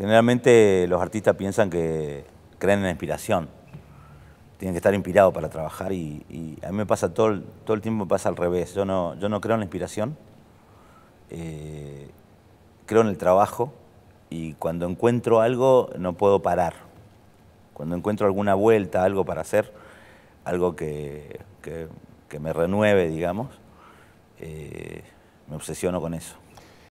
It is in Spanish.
Generalmente los artistas piensan que creen en la inspiración. Tienen que estar inspirados para trabajar y, a mí me pasa todo el, todo el tiempo, me pasa al revés. Yo no, yo no creo en la inspiración, eh, creo en el trabajo y cuando encuentro algo no puedo parar. Cuando encuentro alguna vuelta, algo para hacer, algo que, me renueve, digamos, eh, me obsesiono con eso.